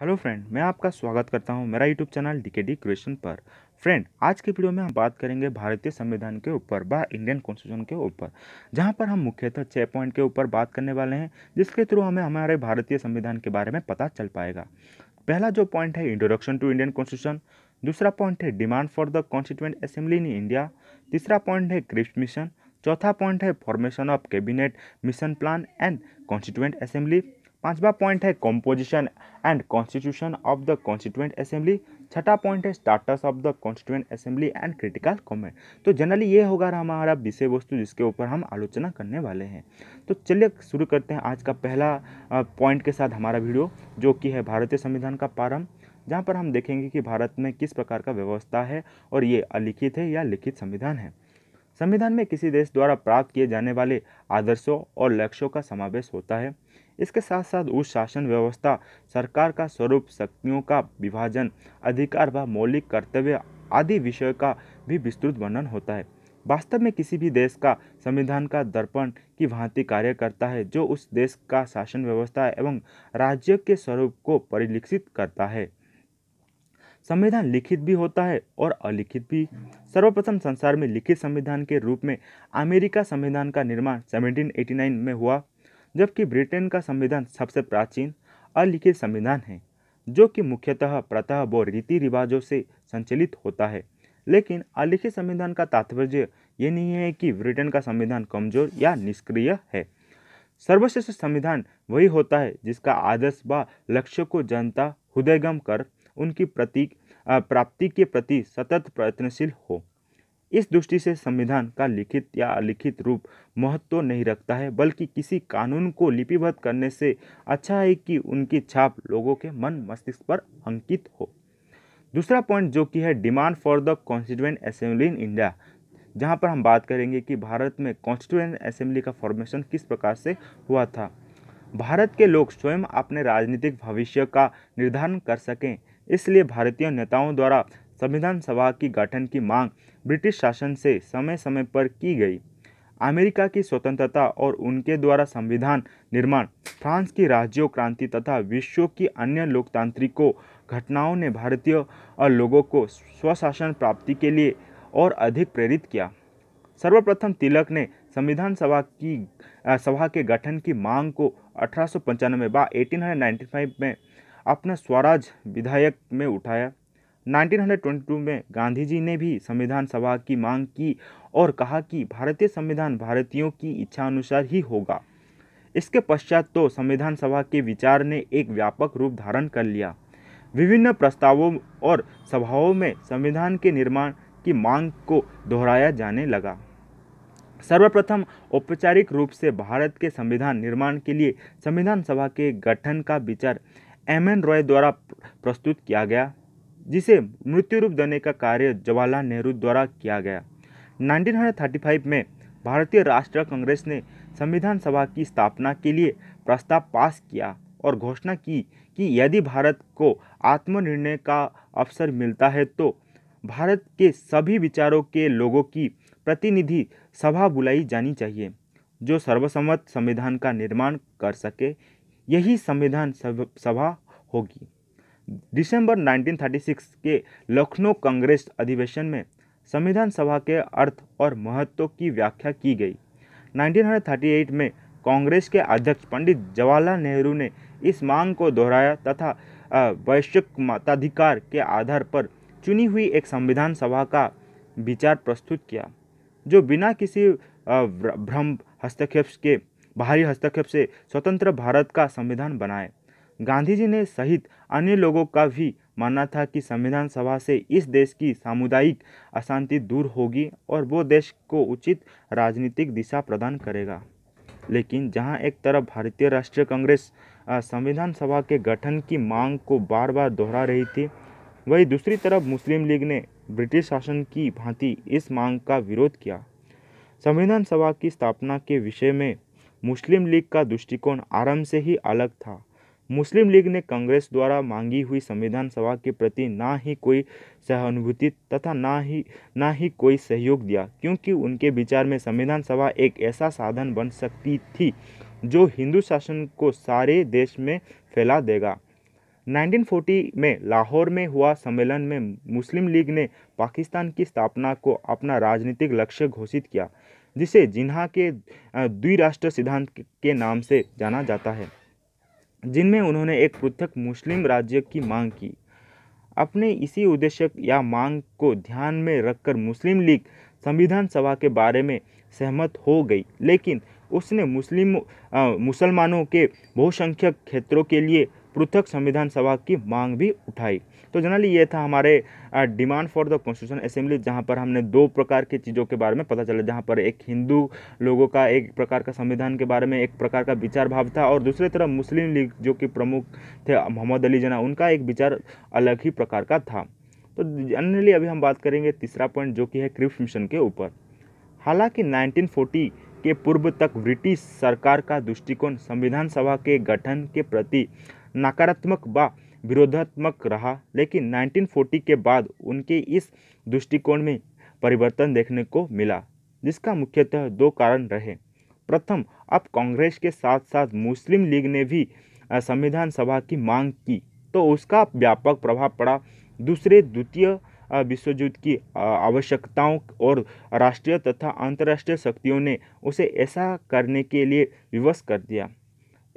hello friend मैं आपका स्वागत करता हूं मेरा YouTube channel DK D creation पर फ्रेंड आज के वीडियो में हम बात करेंगे भारतीय संविधान के ऊपर व इंडियन कॉन्स्टिट्यूशन के ऊपर जहां पर हम मुख्यतः छः पॉइंट के ऊपर बात करने वाले हैं जिसके थ्रू हमें हमारे भारतीय संविधान के बारे में पता चल पाएगा पहला जो पॉइंट है इंट्रोडक्शन टू इंडियन कॉन्स्टिट्यूशन दूसरा पॉइंट है demand for the constituent assembly in India तीसरा पॉइंट है क्रिप्ट मिशन चौथा पॉइंट है formation of cabinet mission plan and constituent assembly पांचवा पॉइंट है composition and constitution of the constituent assembly छठा point है starts of the constituent assembly and critical comment तो generally ये होगा हमारा विषय वस्तु जिसके ऊपर हम आलोचना करने वाले हैं तो चलिए शुरू करते हैं आज का पहला पॉइंट के साथ हमारा वीडियो जो कि है भारतीय संविधान का प्रारंभ जहाँ पर हम देखेंगे कि भारत में किस प्रकार का व्यवस्था है और ये अलिखित है या लिखित संविधान है संविधान में किसी देश द्वारा प्राप्त किए जाने वाले आदर्शों और लक्ष्यों का समावेश होता है इसके साथ साथ उस शासन व्यवस्था सरकार का स्वरूप शक्तियों का विभाजन अधिकार व मौलिक कर्तव्य आदि विषय का भी विस्तृत वर्णन होता है वास्तव में किसी भी देश का संविधान का दर्पण की भांति कार्य करता है जो उस देश का शासन व्यवस्था एवं राज्य के स्वरूप को परिलिखित करता है संविधान लिखित भी होता है और अलिखित भी सर्वप्रथम संसार में लिखित संविधान के रूप में अमेरिका संविधान का निर्माण 1789 में हुआ जबकि ब्रिटेन का संविधान सबसे प्राचीन अलिखित संविधान है जो कि मुख्यतः प्रतः व रीति रिवाजों से संचालित होता है लेकिन अलिखित संविधान का तात्पर्य ये नहीं है कि ब्रिटेन का संविधान कमजोर या निष्क्रिय है सर्वश्रेष्ठ संविधान वही होता है जिसका आदर्श व लक्ष्य को जनता हृदयगम कर उनकी प्रतीक प्राप्ति के प्रति सतत प्रयत्नशील हो इस दृष्टि से संविधान का लिखित या अलिखित रूप महत्व तो नहीं रखता है बल्कि किसी कानून को लिपिबद्ध करने से अच्छा है कि उनकी छाप लोगों के मन मस्तिष्क पर अंकित हो दूसरा पॉइंट जो कि है demand for the constituent assembly in India जहाँ पर हम बात करेंगे कि भारत में कॉन्स्टिट्यूंट असेंबली का फॉर्मेशन किस प्रकार से हुआ था भारत के लोग स्वयं अपने राजनीतिक भविष्य का निर्धारण कर सकें इसलिए भारतीय नेताओं द्वारा संविधान सभा की गठन की मांग ब्रिटिश शासन से समय समय पर की गई अमेरिका की स्वतंत्रता और उनके द्वारा संविधान निर्माण फ्रांस की राज्यों क्रांति तथा विश्व की अन्य लोकतांत्रिकों घटनाओं ने भारतीय और लोगों को स्वशासन प्राप्ति के लिए और अधिक प्रेरित किया सर्वप्रथम तिलक ने संविधान सभा की सभा के गठन की मांग को अठारह व 1895 में अपना स्वराज विधायक में उठाया 1922 में गांधी जी ने भी संविधान सभा की मांग की और कहा कि भारतीय संविधान भारतीयों की इच्छा अनुसार ही होगा इसके पश्चात तो संविधान सभा के विचार ने एक व्यापक रूप धारण कर लिया विभिन्न प्रस्तावों और सभाओं में संविधान के निर्माण की मांग को दोहराया जाने लगा सर्वप्रथम औपचारिक रूप से भारत के संविधान निर्माण के लिए संविधान सभा के गठन का विचार एम एन रॉय द्वारा प्रस्तुत किया गया जिसे मृत्यु रूप देने का कार्य जवाहरलाल नेहरू द्वारा किया गया 1935 में भारतीय राष्ट्रीय कांग्रेस ने संविधान सभा की स्थापना के लिए प्रस्ताव पास किया और घोषणा की कि यदि भारत को आत्मनिर्णय का अवसर मिलता है तो भारत के सभी विचारों के लोगों की प्रतिनिधि सभा बुलाई जानी चाहिए जो सर्वसम्मत संविधान का निर्माण कर सके यही संविधान सभा होगी दिसंबर 1936 के लखनऊ कांग्रेस अधिवेशन में संविधान सभा के अर्थ और महत्व की व्याख्या की गई 1938 में कांग्रेस के अध्यक्ष पंडित जवाहरलाल नेहरू ने इस मांग को दोहराया तथा वैश्विक मताधिकार के आधार पर चुनी हुई एक संविधान सभा का विचार प्रस्तुत किया जो बिना किसी भ्रम हस्तक्षेप के बाहरी हस्तक्षेप से स्वतंत्र भारत का संविधान बनाए गांधी जी ने सहित अन्य लोगों का भी मानना था कि संविधान सभा से इस देश की सामुदायिक अशांति दूर होगी और वो देश को उचित राजनीतिक दिशा प्रदान करेगा लेकिन जहां एक तरफ भारतीय राष्ट्रीय कांग्रेस संविधान सभा के गठन की मांग को बार बार दोहरा रही थी वहीं दूसरी तरफ मुस्लिम लीग ने ब्रिटिश शासन की भांति इस मांग का विरोध किया संविधान सभा की स्थापना के विषय में मुस्लिम लीग का दृष्टिकोण आरंभ से ही अलग था मुस्लिम लीग ने कांग्रेस द्वारा मांगी हुई संविधान सभा के प्रति ना ही कोई सहानुभूति तथा ना ही ना ही कोई सहयोग दिया क्योंकि उनके विचार में संविधान सभा एक ऐसा साधन बन सकती थी जो हिंदू शासन को सारे देश में फैला देगा 1940 में लाहौर में हुआ सम्मेलन में मुस्लिम लीग ने पाकिस्तान की स्थापना को अपना राजनीतिक लक्ष्य घोषित किया जिसे जिन्हा के द्विराष्ट्र सिद्धांत के नाम से जाना जाता है जिनमें उन्होंने एक पृथक मुस्लिम राज्य की मांग की अपने इसी उद्देश्य या मांग को ध्यान में रखकर मुस्लिम लीग संविधान सभा के बारे में सहमत हो गई लेकिन उसने मुस्लिम मुसलमानों के बहुसंख्यक क्षेत्रों के लिए पृथक संविधान सभा की मांग भी उठाई तो जनरली ये था हमारे demand for the constitution assembly जहाँ पर हमने दो प्रकार की चीज़ों के बारे में पता चला जहाँ पर एक हिंदू लोगों का एक प्रकार का संविधान के बारे में एक प्रकार का विचार भाव था और दूसरी तरफ मुस्लिम लीग जो कि प्रमुख थे मोहम्मद अली जना उनका एक विचार अलग ही प्रकार का था तो जनरली अभी हम बात करेंगे तीसरा पॉइंट जो कि है क्रिप्स मिशन के ऊपर हालांकि 1940 के पूर्व तक ब्रिटिश सरकार का दृष्टिकोण संविधान सभा के गठन के प्रति नकारात्मक व विरोधात्मक रहा लेकिन 1940 के बाद उनके इस दृष्टिकोण में परिवर्तन देखने को मिला जिसका मुख्यतः दो कारण रहे प्रथम अब कांग्रेस के साथ साथ मुस्लिम लीग ने भी संविधान सभा की मांग की तो उसका व्यापक प्रभाव पड़ा दूसरे द्वितीय विश्वयुद्ध की आवश्यकताओं और राष्ट्रीय तथा अंतर्राष्ट्रीय शक्तियों ने उसे ऐसा करने के लिए विवश कर दिया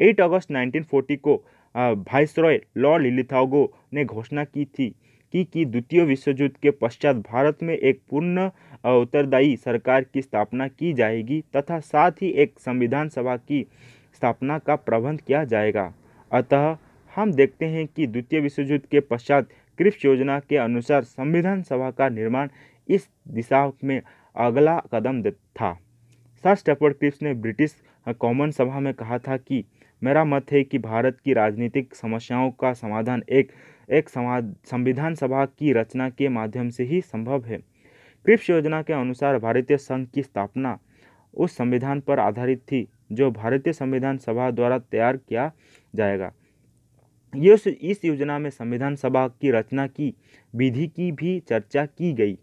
8 अगस्त 1940 को वाइसरॉय लॉर्ड लिलिथागो ने घोषणा की थी की कि द्वितीय विश्व युद्ध के पश्चात भारत में एक पूर्ण उत्तरदायी सरकार की स्थापना की जाएगी तथा साथ ही एक संविधान सभा की स्थापना का प्रबंध किया जाएगा अतः हम देखते हैं कि द्वितीय विश्व युद्ध के पश्चात क्रिप्स योजना के अनुसार संविधान सभा का निर्माण इस दिशा में अगला कदम था सर स्टेफर्ड क्रिप्स ने ब्रिटिश कॉमन सभा में कहा था कि मेरा मत है कि भारत की राजनीतिक समस्याओं का समाधान एक एक संविधान सभा की रचना के माध्यम से ही संभव है क्रिप्स योजना के अनुसार भारतीय संघ की स्थापना उस संविधान पर आधारित थी जो भारतीय संविधान सभा द्वारा तैयार किया जाएगा ये इस योजना में संविधान सभा की रचना की विधि की भी चर्चा की गई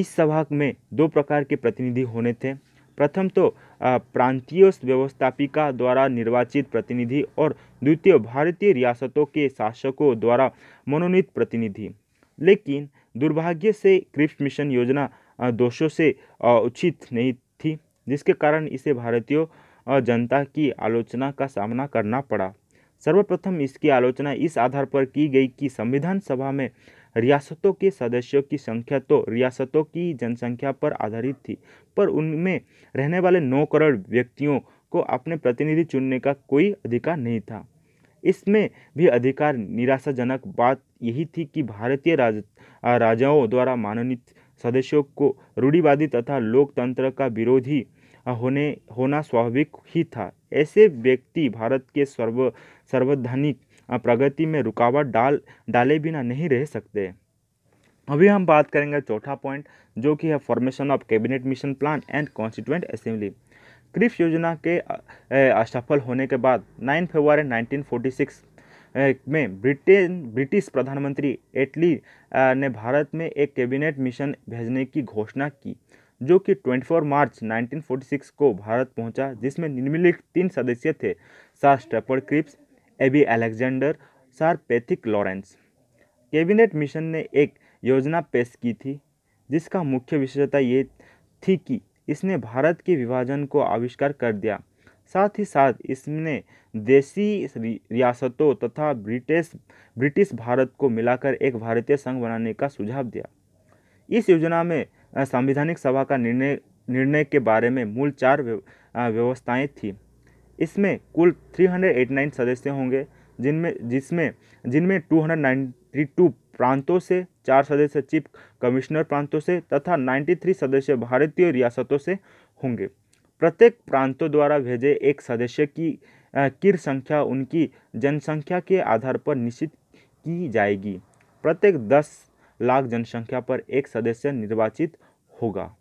इस सभा में दो प्रकार के प्रतिनिधि होने थे प्रथम तो प्रांतीय व्यवस्थापिका द्वारा निर्वाचित प्रतिनिधि और द्वितीय भारतीय रियासतों के शासकों द्वारा मनोनीत प्रतिनिधि लेकिन दुर्भाग्य से क्रिप्स मिशन योजना दोषों से उचित नहीं थी जिसके कारण इसे भारतीय जनता की आलोचना का सामना करना पड़ा सर्वप्रथम इसकी आलोचना इस आधार पर की गई कि संविधान सभा में रियासतों के सदस्यों की संख्या तो रियासतों की जनसंख्या पर आधारित थी पर उनमें रहने वाले नौ करोड़ व्यक्तियों को अपने प्रतिनिधि चुनने का कोई अधिकार नहीं था इसमें भी अधिकार निराशाजनक बात यही थी कि भारतीय राज राजाओं द्वारा मनोनीत सदस्यों को रूढ़िवादी तथा लोकतंत्र का विरोधी होने होना स्वाभाविक ही था ऐसे व्यक्ति भारत के सर्व सर्वधानिक प्रगति में रुकावट डाल डाले बिना नहीं रह सकते अभी हम बात करेंगे चौथा पॉइंट जो कि है formation of cabinet mission plan and constituent assembly Cripps योजना के असफल होने के बाद 9 फरवरी 1946 में ब्रिटेन ब्रिटिश प्रधानमंत्री एटली ने भारत में एक कैबिनेट मिशन भेजने की घोषणा की जो कि 24 मार्च 1946 को भारत पहुंचा जिसमें निम्नलिखित तीन सदस्य थे Stafford Cripps A B Alexander sir Pethick Lawrence cabinet mission ने एक योजना पेश की थी जिसका मुख्य विशेषता ये थी कि इसने भारत के विभाजन को आविष्कार कर दिया साथ ही साथ इसने देसी रियासतों तथा ब्रिटिश ब्रिटिश भारत को मिलाकर एक भारतीय संघ बनाने का सुझाव दिया इस योजना में संवैधानिक सभा का निर्णय निर्णय के बारे में मूल चार व्यवस्थाएं थीं इसमें कुल 389 सदस्य होंगे जिनमें जिसमें जिनमें 292 प्रांतों से चार सदस्य चीफ कमिश्नर प्रांतों से तथा 93 सदस्य भारतीय रियासतों से होंगे प्रत्येक प्रांतों द्वारा भेजे एक सदस्य की किर संख्या उनकी जनसंख्या के आधार पर निश्चित की जाएगी प्रत्येक 10 लाख जनसंख्या पर एक सदस्य निर्वाचित होगा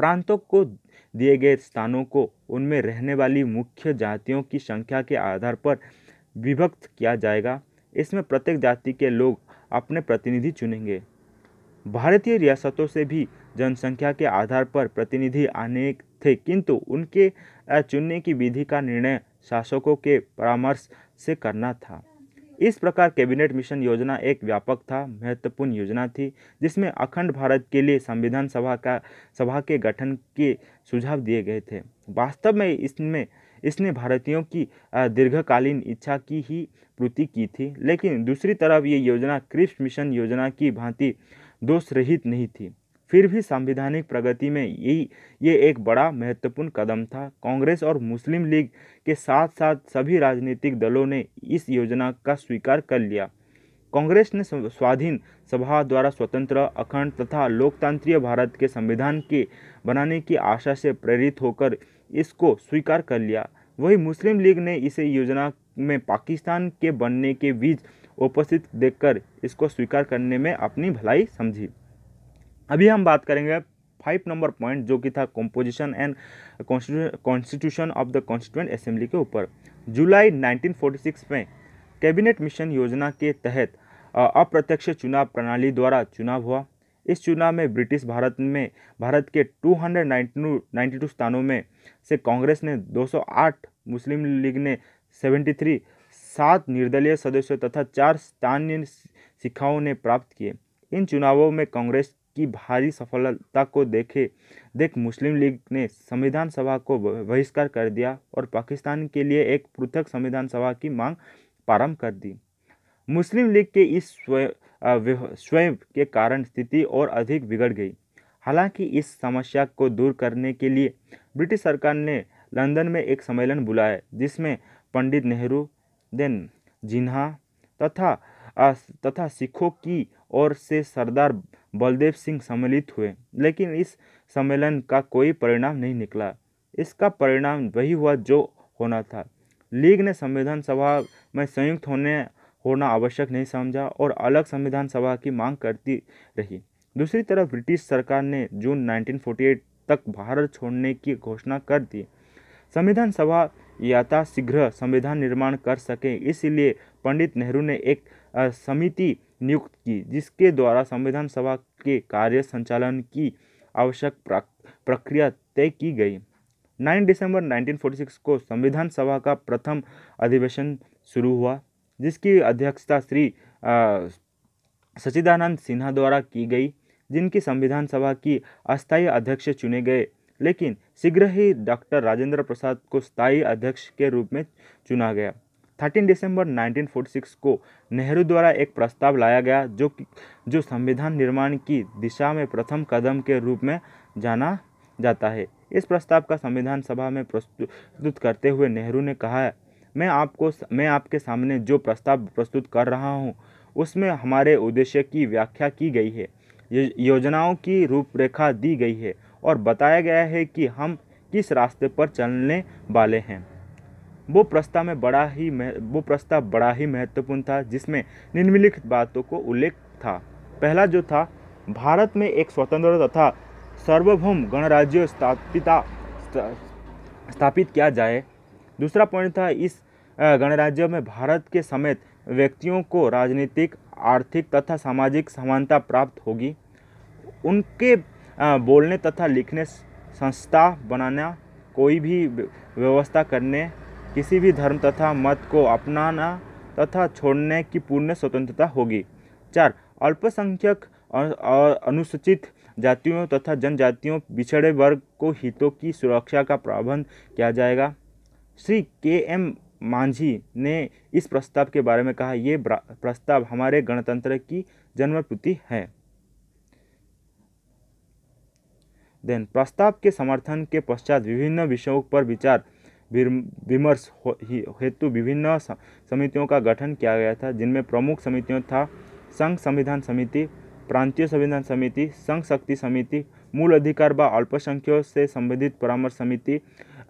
प्रांतों को दिए गए स्थानों को उनमें रहने वाली मुख्य जातियों की संख्या के आधार पर विभक्त किया जाएगा इसमें प्रत्येक जाति के लोग अपने प्रतिनिधि चुनेंगे भारतीय रियासतों से भी जनसंख्या के आधार पर प्रतिनिधि आने थे किंतु उनके चुनने की विधि का निर्णय शासकों के परामर्श से करना था इस प्रकार कैबिनेट मिशन योजना एक व्यापक था महत्वपूर्ण योजना थी जिसमें अखंड भारत के लिए संविधान सभा का सभा के गठन के सुझाव दिए गए थे वास्तव में इसमें इसने भारतीयों की दीर्घकालीन इच्छा की ही पूर्ति की थी लेकिन दूसरी तरफ ये योजना क्रिप्स मिशन योजना की भांति दोष रहित नहीं थी फिर भी संवैधानिक प्रगति में यही ये एक बड़ा महत्वपूर्ण कदम था कांग्रेस और मुस्लिम लीग के साथ साथ सभी राजनीतिक दलों ने इस योजना का स्वीकार कर लिया कांग्रेस ने स्वाधीन सभा द्वारा स्वतंत्र अखंड तथा लोकतांत्रिक भारत के संविधान के बनाने की आशा से प्रेरित होकर इसको स्वीकार कर लिया वही मुस्लिम लीग ने इसे योजना में पाकिस्तान के बनने के बीच उपस्थित देखकर इसको स्वीकार करने में अपनी भलाई समझी अभी हम बात करेंगे फाइव नंबर पॉइंट जो कि था composition and constitution of the constituent assembly के ऊपर जुलाई 1946 में कैबिनेट मिशन योजना के तहत अप्रत्यक्ष चुनाव प्रणाली द्वारा चुनाव हुआ इस चुनाव में ब्रिटिश भारत में भारत के 292 स्थानों में से कांग्रेस ने 208 मुस्लिम लीग ने 73 सात निर्दलीय सदस्यों तथा चार स्थानीय सिखाओं ने प्राप्त किए इन चुनावों में कांग्रेस की भारी सफलता को देखे देख मुस्लिम लीग ने संविधान सभा को बहिष्कार कर दिया और पाकिस्तान के लिए एक पृथक संविधान सभा की मांग प्रारंभ कर दी मुस्लिम लीग के इस स्वयं के कारण स्थिति और अधिक बिगड़ गई हालांकि इस समस्या को दूर करने के लिए ब्रिटिश सरकार ने लंदन में एक सम्मेलन बुलाया जिसमें पंडित नेहरू देन जिन्हा तथा तथा सिखों की ओर से सरदार बलदेव सिंह सम्मिलित हुए लेकिन इस सम्मेलन का कोई परिणाम नहीं निकला इसका परिणाम वही हुआ जो होना था लीग ने संविधान सभा में संयुक्त होने होना आवश्यक नहीं समझा और अलग संविधान सभा की मांग करती रही दूसरी तरफ ब्रिटिश सरकार ने जून 1948 तक भारत छोड़ने की घोषणा कर दी संविधान सभा यथाशीघ्र संविधान निर्माण कर सके इसलिए पंडित नेहरू ने एक समिति नियुक्त की जिसके द्वारा संविधान सभा के कार्य संचालन की आवश्यक प्रक्रिया तय की गई 9 दिसंबर 1946 को संविधान सभा का प्रथम अधिवेशन शुरू हुआ जिसकी अध्यक्षता श्री सचिदानंद सिन्हा द्वारा की गई जिनकी संविधान सभा की अस्थायी अध्यक्ष चुने गए लेकिन शीघ्र ही डॉक्टर राजेंद्र प्रसाद को स्थायी अध्यक्ष के रूप में चुना गया थर्टीन दिसंबर 1946 को नेहरू द्वारा एक प्रस्ताव लाया गया जो जो संविधान निर्माण की दिशा में प्रथम कदम के रूप में जाना जाता है इस प्रस्ताव का संविधान सभा में प्रस्तुत करते हुए नेहरू ने कहा है मैं आपको मैं आपके सामने जो प्रस्ताव प्रस्तुत कर रहा हूँ उसमें हमारे उद्देश्य की व्याख्या की गई है योजनाओं की रूपरेखा दी गई है और बताया गया है कि हम किस रास्ते पर चलने वाले हैं वो प्रस्ताव में बड़ा ही वो प्रस्ताव बड़ा ही महत्वपूर्ण था जिसमें निम्नलिखित बातों को उल्लेख था पहला जो था भारत में एक स्वतंत्र तथा सार्वभौम गणराज्य स्थापिता स्थापित किया जाए दूसरा पॉइंट था इस गणराज्य में भारत के समेत व्यक्तियों को राजनीतिक आर्थिक तथा सामाजिक समानता प्राप्त होगी उनके बोलने तथा लिखने संस्था बनाना कोई भी व्यवस्था करने किसी भी धर्म तथा मत को अपनाना तथा छोड़ने की पूर्ण स्वतंत्रता होगी चार अल्पसंख्यक अनुसूचित जातियों तथा जनजातियों पिछड़े वर्ग को हितों की सुरक्षा का प्रबंध किया जाएगा श्री के एम मांझी ने इस प्रस्ताव के बारे में कहा यह प्रस्ताव हमारे गणतंत्र की जन्मप्रति है देन प्रस्ताव के समर्थन के पश्चात विभिन्न विषयों पर विचार विमर्श हेतु विभिन्न समितियों का गठन किया गया था जिनमें प्रमुख समितियों था संघ संविधान समिति प्रांतीय संविधान समिति संघ शक्ति समिति मूल अधिकार व अल्पसंख्यकों से संबंधित परामर्श समिति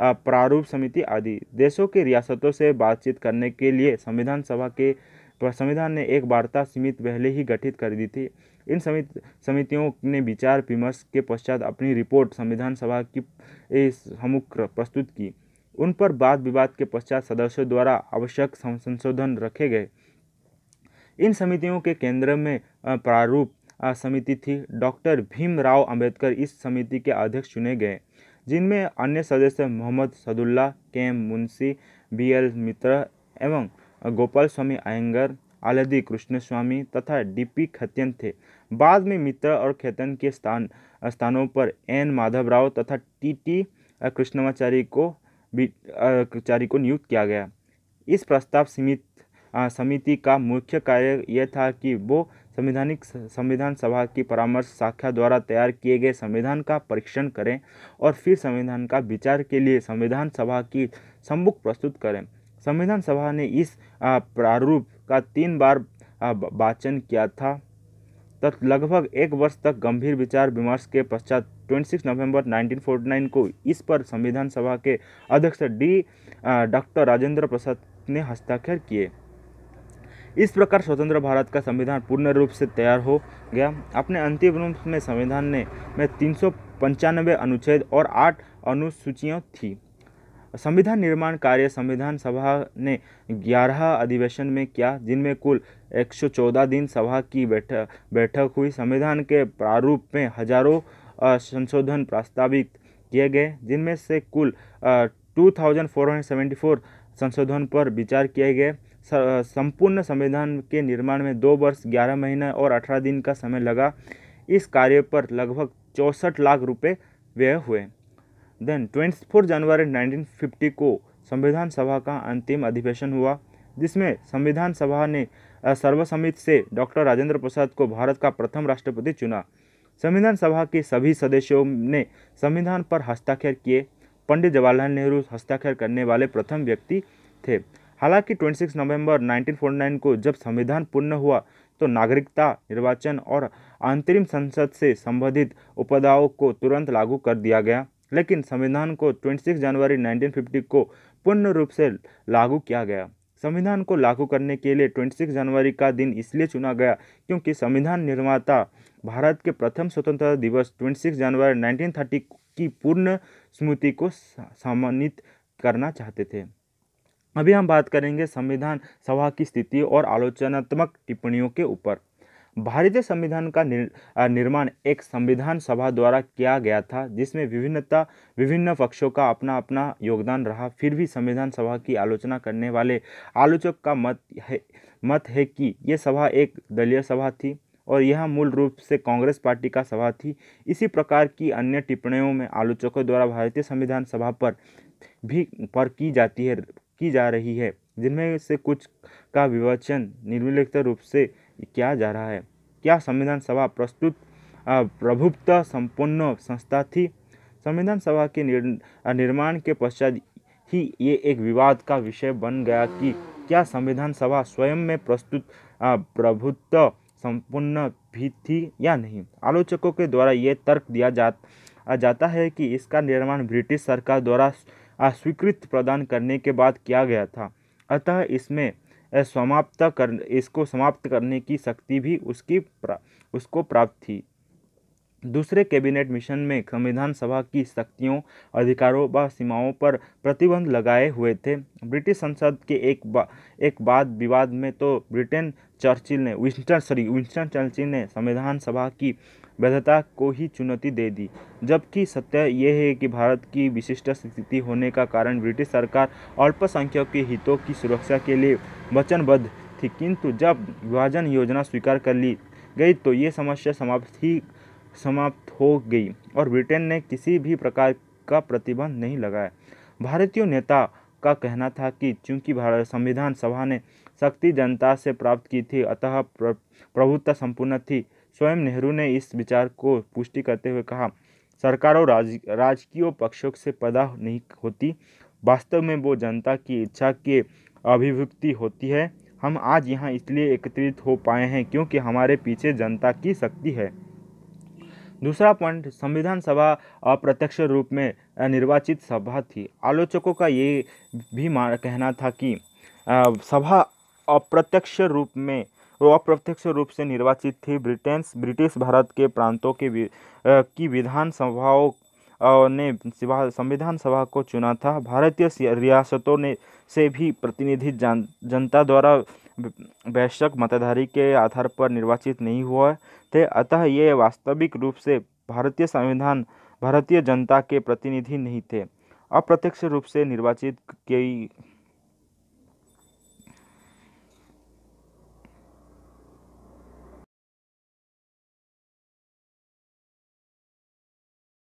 प्रारूप समिति आदि देशों के रियासतों से बातचीत करने के लिए संविधान सभा के संविधान ने एक वार्ता समिति पहले ही गठित कर दी थी इन समिति समितियों ने विचार विमर्श के पश्चात अपनी रिपोर्ट संविधान सभा की सम्मुख प्रस्तुत की उन पर वाद विवाद के पश्चात सदस्यों द्वारा आवश्यक संशोधन रखे गए इन समितियों के केंद्र में प्रारूप समिति थी डॉक्टर भीमराव अंबेडकर इस समिति के अध्यक्ष चुने गए जिनमें अन्य सदस्य Mohammad Saadulla K M Munshi B L Mitra एवं गोपाल स्वामी अयंगर आलदी कृष्ण स्वामी तथा डी पी खत्यन थे बाद में मित्र और खेतन के स्थान स्थानों पर एन माधवराव तथा टी टी कृष्णमाचारी को कर्मचारी को नियुक्त किया गया इस प्रस्ताव समित समिति का मुख्य कार्य यह था कि वो संवैधानिक संविधान सभा की परामर्श शाखा द्वारा तैयार किए गए संविधान का परीक्षण करें और फिर संविधान का विचार के लिए संविधान सभा की सम्मुख प्रस्तुत करें संविधान सभा ने इस प्रारूप का तीन बार वाचन किया था तक लगभग एक वर्ष तक गंभीर विचार विमर्श के पश्चात 26 नवंबर 1949 को इस पर संविधान सभा के अध्यक्ष डी डॉक्टर राजेंद्र प्रसाद ने हस्ताक्षर किए इस प्रकार स्वतंत्र भारत का संविधान पूर्ण रूप से तैयार हो गया अपने अंतिम रूप में संविधान ने में तीन अनुच्छेद और आठ अनुसूचियाँ थीं संविधान निर्माण कार्य संविधान सभा ने 11 अधिवेशन में किया जिनमें कुल 114 दिन सभा की बैठक बैठक हुई संविधान के प्रारूप में हजारों संशोधन प्रस्तावित किए गए जिनमें से कुल टू संशोधन पर विचार किए गए संपूर्ण संविधान के निर्माण में दो वर्ष ग्यारह महीने और अठारह दिन का समय लगा इस कार्य पर लगभग चौंसठ लाख रुपए व्यय हुए then twenty four January fifty को संविधान सभा का अंतिम अधिवेशन हुआ जिसमें संविधान सभा ने सर्वसम्मित से डॉक्टर राजेंद्र प्रसाद को भारत का प्रथम राष्ट्रपति चुना संविधान सभा के सभी सदस्यों ने संविधान पर हस्ताक्षर किए पंडित जवाहरलाल नेहरू हस्ताक्षर करने वाले प्रथम व्यक्ति थे हालांकि 26 नवंबर 1949 को जब संविधान पूर्ण हुआ तो नागरिकता निर्वाचन और अंतरिम संसद से संबंधित उपदाओं को तुरंत लागू कर दिया गया लेकिन संविधान को 26 जनवरी 1950 को पूर्ण रूप से लागू किया गया संविधान को लागू करने के लिए 26 जनवरी का दिन इसलिए चुना गया क्योंकि संविधान निर्माता भारत के प्रथम स्वतंत्रता दिवस 26 जनवरी 1930 की पूर्ण स्मृति को सम्मानित करना चाहते थे अभी हम बात करेंगे संविधान सभा की स्थिति और आलोचनात्मक टिप्पणियों के ऊपर भारतीय संविधान का निर, निर्माण एक संविधान सभा द्वारा किया गया था जिसमें विभिन्नता विभिन्न पक्षों का अपना अपना योगदान रहा फिर भी संविधान सभा की आलोचना करने वाले आलोचक का मत है मत है कि यह सभा एक दलीय सभा थी और यह मूल रूप से कांग्रेस पार्टी का सभा थी इसी प्रकार की अन्य टिप्पणियों में आलोचकों द्वारा भारतीय संविधान सभा पर भी पर की जाती है की जा रही है जिनमें से कुछ का विवचन निर्विलिखित रूप से किया जा रहा है क्या संविधान सभा प्रस्तुत प्रभुत्व संपन्न संस्था थी संविधान सभा के निर्माण के पश्चात ही ये एक विवाद का विषय बन गया कि क्या संविधान सभा स्वयं में प्रस्तुत प्रभुत्व संपूर्ण भी थी या नहीं आलोचकों के द्वारा ये तर्क दिया जा जाता है कि इसका निर्माण ब्रिटिश सरकार द्वारा स्वीकृत प्रदान करने के बाद किया गया था अतः इसमें समाप्त कर इसको समाप्त करने की शक्ति भी उसकी प्रा उसको प्राप्त थी दूसरे कैबिनेट मिशन में संविधान सभा की शक्तियों अधिकारों व सीमाओं पर प्रतिबंध लगाए हुए थे ब्रिटिश संसद के एक बा, एक बाद विवाद में तो ब्रिटेन चर्चिल ने विंस्टन सॉरी विंस्टन चर्चिल ने संविधान सभा की वैधता को ही चुनौती दे दी जबकि सत्य यह है कि भारत की विशिष्ट स्थिति होने का कारण ब्रिटिश सरकार अल्पसंख्यक के हितों की सुरक्षा के लिए वचनबद्ध थी किंतु जब विभाजन योजना स्वीकार कर ली गई तो ये समस्या समाप्त ही समाप्त हो गई और ब्रिटेन ने किसी भी प्रकार का प्रतिबंध नहीं लगाया भारतीय नेता का कहना था कि चूंकि भारत संविधान सभा ने शक्ति जनता से प्राप्त की थी अतः प्रभुत्ता संपूर्ण थी स्वयं नेहरू ने इस विचार को पुष्टि करते हुए कहा सरकारों राज राजकीय पक्षों से पैदा नहीं होती वास्तव में वो जनता की इच्छा के अभिव्यक्ति होती है हम आज यहाँ इसलिए एकत्रित हो पाए हैं क्योंकि हमारे पीछे जनता की शक्ति है दूसरा पॉइंट संविधान सभा अप्रत्यक्ष रूप में निर्वाचित सभा थी आलोचकों का ये भी कहना था कि सभा अप्रत्यक्ष रूप में वो अप्रत्यक्ष रूप से निर्वाचित थी ब्रिटेन ब्रिटिश भारत के प्रांतों के आ, की विधानसभाओं ने संविधान सभा को चुना था भारतीय रियासतों ने से भी प्रतिनिधि जन, जनता द्वारा वैश्यक मताधारी के आधार पर निर्वाचित नहीं हुए थे अतः ये वास्तविक रूप से भारतीय संविधान भारतीय जनता के प्रतिनिधि नहीं थे अप्रत्यक्ष रूप से निर्वाचित कई